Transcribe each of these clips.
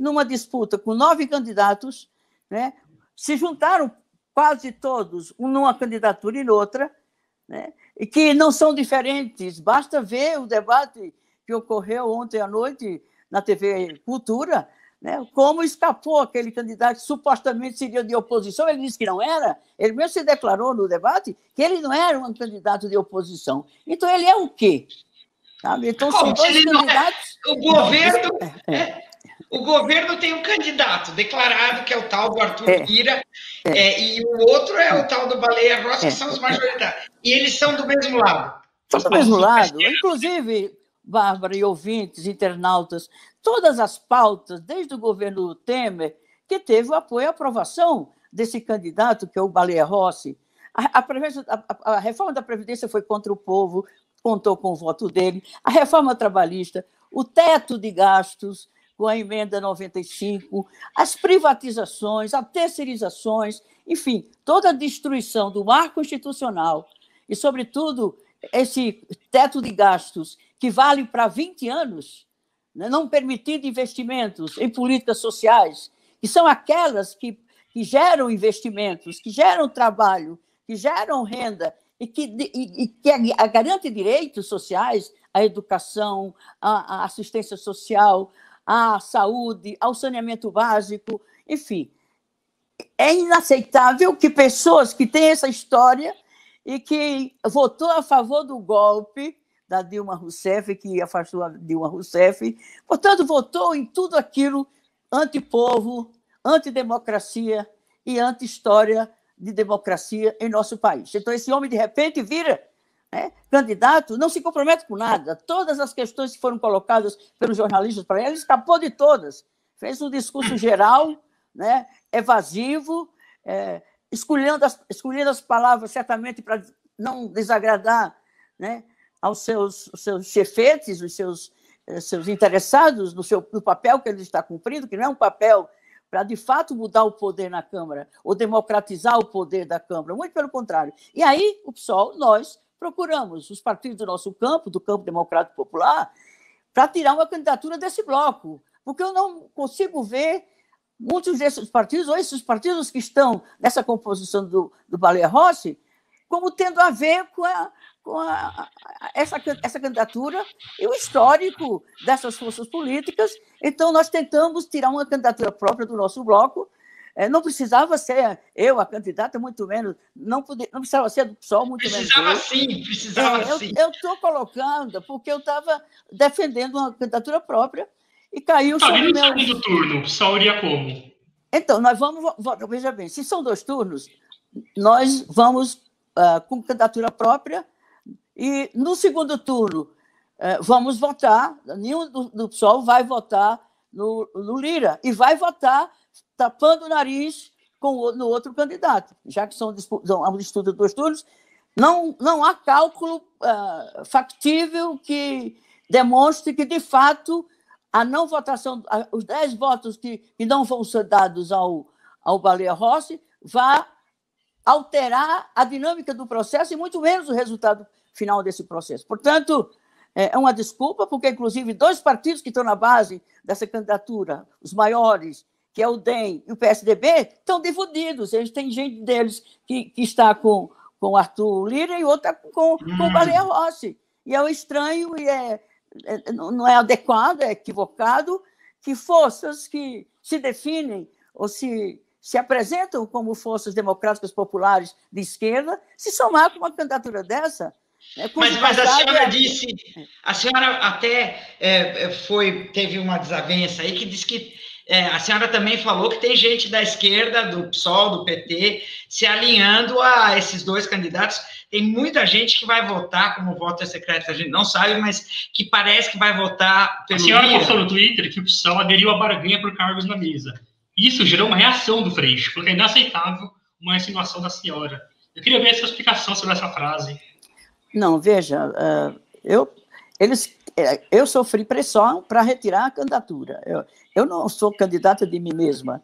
numa disputa com nove candidatos, né? se juntaram quase todos, numa candidatura e noutra, né? e que não são diferentes. Basta ver o debate que ocorreu ontem à noite na TV Cultura, né? como escapou aquele candidato que supostamente seria de oposição, ele disse que não era, ele mesmo se declarou no debate que ele não era um candidato de oposição. Então, ele é o quê? Sabe? Então, são dois é? candidatos. É... O governo. É, é. é o governo tem um candidato declarado, que é o tal do Arthur é. Lira, é. É, e o outro é o é. tal do Baleia Rossi, que é. são os majoritários. E eles são do mesmo lado. São do mesmo lado. Inclusive, Bárbara e ouvintes, internautas, todas as pautas, desde o governo Temer, que teve o apoio e aprovação desse candidato, que é o Baleia Rossi. A, a, a, a reforma da Previdência foi contra o povo, contou com o voto dele. A reforma trabalhista, o teto de gastos com a emenda 95, as privatizações, as terceirizações, enfim, toda a destruição do marco institucional e, sobretudo, esse teto de gastos que vale para 20 anos, né, não permitindo investimentos em políticas sociais, que são aquelas que, que geram investimentos, que geram trabalho, que geram renda e que, e, e que garante direitos sociais à educação, a à assistência social, à saúde, ao saneamento básico, enfim. É inaceitável que pessoas que têm essa história e que votou a favor do golpe da Dilma Rousseff, que afastou a Dilma Rousseff, portanto, votou em tudo aquilo antipovo, antidemocracia e anti-história de democracia em nosso país. Então, esse homem, de repente, vira candidato não se compromete com nada. Todas as questões que foram colocadas pelos jornalistas para ele, ele escapou de todas. Fez um discurso geral, né, evasivo, é, escolhendo, as, escolhendo as palavras certamente para não desagradar né, aos seus, os seus chefetes, os seus, eh, seus interessados no, seu, no papel que ele está cumprindo, que não é um papel para de fato mudar o poder na Câmara ou democratizar o poder da Câmara, muito pelo contrário. E aí o PSOL, nós, procuramos os partidos do nosso campo, do campo democrático popular, para tirar uma candidatura desse bloco, porque eu não consigo ver muitos desses partidos, ou esses partidos que estão nessa composição do, do Baleia Rossi, como tendo a ver com, a, com a, essa, essa candidatura e o histórico dessas forças políticas. Então, nós tentamos tirar uma candidatura própria do nosso bloco é, não precisava ser eu a candidata, muito menos. Não, podia, não precisava ser do PSOL, muito precisava menos. Precisava sim, precisava é, sim. Eu estou colocando porque eu estava defendendo uma candidatura própria e caiu tá, sobre o meu... segundo turno, o PSOL iria como? Então, nós vamos... Veja bem, se são dois turnos, nós vamos uh, com candidatura própria e no segundo turno uh, vamos votar, nenhum do, do PSOL vai votar no, no Lira e vai votar tapando o nariz com, no outro candidato, já que são, são disputa de dois turnos. Não, não há cálculo uh, factível que demonstre que, de fato, a não votação, a, os 10 votos que, que não vão ser dados ao, ao Baleia Rossi, vá alterar a dinâmica do processo e muito menos o resultado final desse processo. Portanto, é, é uma desculpa, porque, inclusive, dois partidos que estão na base dessa candidatura, os maiores, que é o DEM e o PSDB, estão divididos. Eles têm gente deles que, que está com, com Arthur Lira e outra com, com o Baleia hum. Rossi. E é um estranho e é, é, não é adequado, é equivocado que forças que se definem ou se, se apresentam como forças democráticas populares de esquerda se somar com uma candidatura dessa. É mas, mas a senhora disse, a senhora até é, é, foi, teve uma desavença aí que disse que é, a senhora também falou que tem gente da esquerda, do PSOL, do PT, se alinhando a esses dois candidatos. Tem muita gente que vai votar, como voto é secreto, a gente não sabe, mas que parece que vai votar pelo. A senhora Lira. postou no Twitter que o PSOL aderiu à barganha por cargos na mesa. Isso gerou uma reação do Freixo, porque é inaceitável uma insinuação da senhora. Eu queria ver a sua explicação sobre essa frase. Não, veja, eh, eu, eles é, eu sofri pressão para retirar a candidatura. Eu, eu não sou candidata de mim mesma.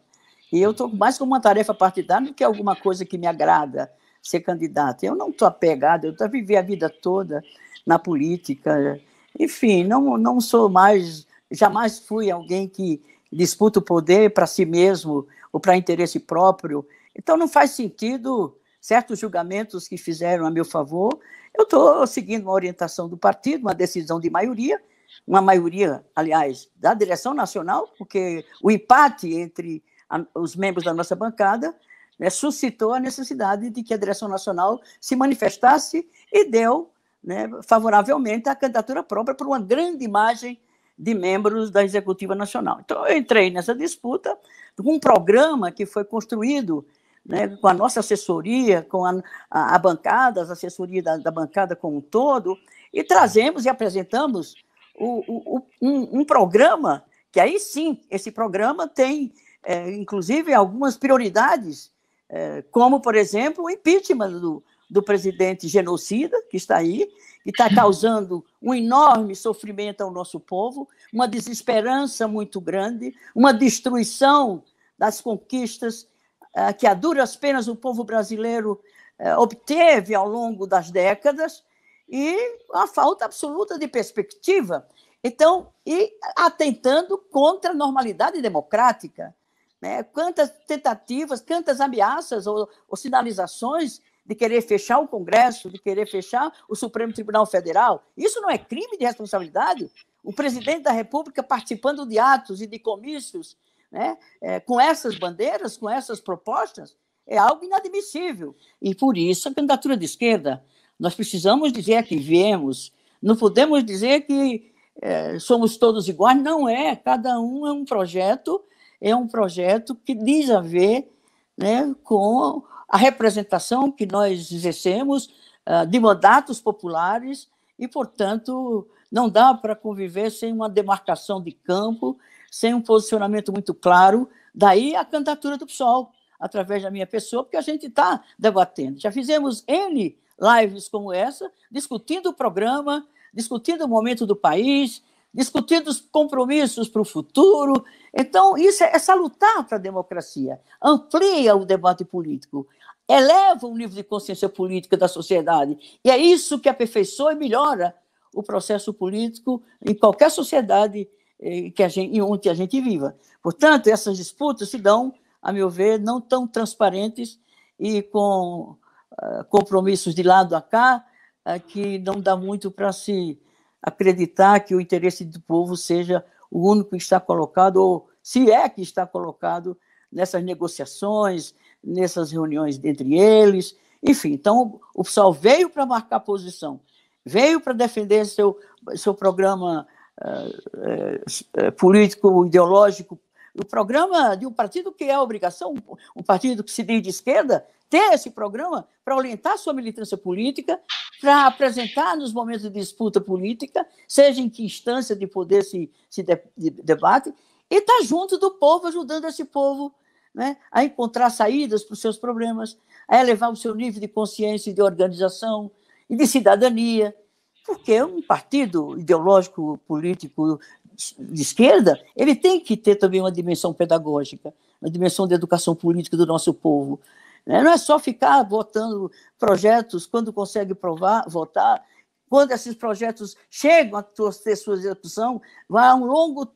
E eu estou mais com uma tarefa partidária do que alguma coisa que me agrada ser candidata. Eu não estou apegada, eu estou vivi a vida toda na política. Enfim, não, não sou mais, jamais fui alguém que disputa o poder para si mesmo ou para interesse próprio. Então não faz sentido certos julgamentos que fizeram a meu favor. Eu estou seguindo uma orientação do partido, uma decisão de maioria, uma maioria, aliás, da direção nacional, porque o empate entre a, os membros da nossa bancada né, suscitou a necessidade de que a direção nacional se manifestasse e deu né, favoravelmente a candidatura própria para uma grande imagem de membros da Executiva Nacional. Então, eu entrei nessa disputa com um programa que foi construído né, com a nossa assessoria, com a, a, a bancada, as assessorias da, da, bancada como um todo, e trazemos e apresentamos o, o, o, um, um, programa, que aí sim, esse programa tem, é, inclusive, algumas prioridades, é, como, por exemplo, o impeachment do, do presidente genocida, que está aí, que está causando um enorme sofrimento ao nosso povo, uma desesperança muito grande, uma destruição das conquistas eh, que a duras penas o povo brasileiro eh, obteve ao longo das décadas e a falta absoluta de perspectiva. Então, e atentando contra a normalidade democrática. Né? Quantas tentativas, quantas ameaças ou, ou sinalizações de querer fechar o Congresso, de querer fechar o Supremo Tribunal Federal. Isso não é crime de responsabilidade? O presidente da República participando de atos e de comícios né, é, com essas bandeiras, com essas propostas, é algo inadmissível. E por isso a candidatura de esquerda, nós precisamos dizer que viemos, não podemos dizer que é, somos todos iguais, não é, cada um é um projeto, é um projeto que diz a ver né, com a representação que nós exercemos uh, de mandatos populares e, portanto, não dá para conviver sem uma demarcação de campo, sem um posicionamento muito claro. Daí a candidatura do PSOL, através da minha pessoa, porque a gente está debatendo. Já fizemos N lives como essa, discutindo o programa, discutindo o momento do país, discutindo os compromissos para o futuro. Então, isso é, é salutar para a democracia, amplia o debate político, eleva o nível de consciência política da sociedade. E é isso que aperfeiçoa e melhora o processo político em qualquer sociedade eh, que a gente, a gente viva. Portanto, essas disputas se dão, a meu ver, não tão transparentes e com ah, compromissos de lado a cá, ah, que não dá muito para se acreditar que o interesse do povo seja o único que está colocado, ou se é que está colocado nessas negociações, nessas reuniões entre eles, enfim. Então, o pessoal veio para marcar posição veio para defender seu, seu programa uh, uh, político, ideológico, o programa de um partido que é obrigação, um partido que se diz de esquerda, ter esse programa para orientar sua militância política, para apresentar nos momentos de disputa política, seja em que instância de poder se, se de, de, debate, e estar tá junto do povo, ajudando esse povo né, a encontrar saídas para os seus problemas, a elevar o seu nível de consciência e de organização, e de cidadania, porque um partido ideológico, político de esquerda, ele tem que ter também uma dimensão pedagógica, uma dimensão de educação política do nosso povo. Né? Não é só ficar votando projetos quando consegue provar, votar. Quando esses projetos chegam a ter sua execução, vai um longo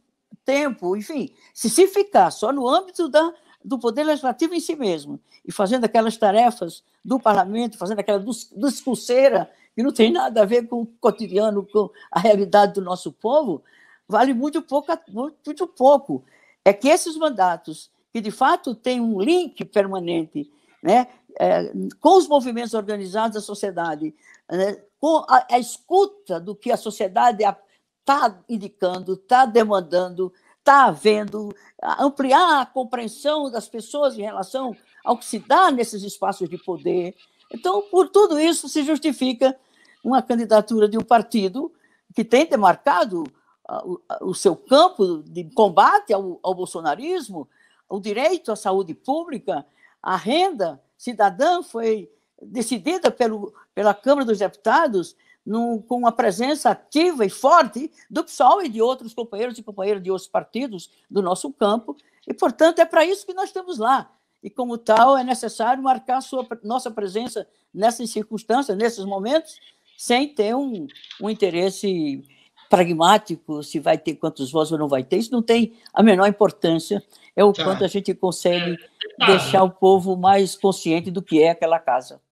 tempo. Enfim, se se ficar só no âmbito da, do Poder Legislativo em si mesmo, e fazendo aquelas tarefas do parlamento, fazendo aquela discurseira que não tem nada a ver com o cotidiano, com a realidade do nosso povo, vale muito pouco. Muito pouco. É que esses mandatos, que de fato têm um link permanente né, é, com os movimentos organizados da sociedade, né, com a, a, escuta do que a sociedade está indicando, está demandando, está havendo, ampliar a compreensão das pessoas em relação ao que se dá nesses espaços de poder. Então, por tudo isso, se justifica uma candidatura de um partido que tem demarcado o seu campo de combate ao, ao bolsonarismo, o direito à saúde pública, a renda cidadã foi decidida pelo, pela Câmara dos Deputados com uma presença ativa e forte do PSOL e de outros companheiros e companheiras de outros partidos do nosso campo. E, portanto, é para isso que nós estamos lá. E, como tal, é necessário marcar sua, nossa presença nessas circunstâncias, nesses momentos, sem ter um, um interesse pragmático, se vai ter quantos votos ou não vai ter, isso não tem a menor importância. É o tá. quanto a gente consegue é, é deixar o povo mais consciente do que é aquela casa.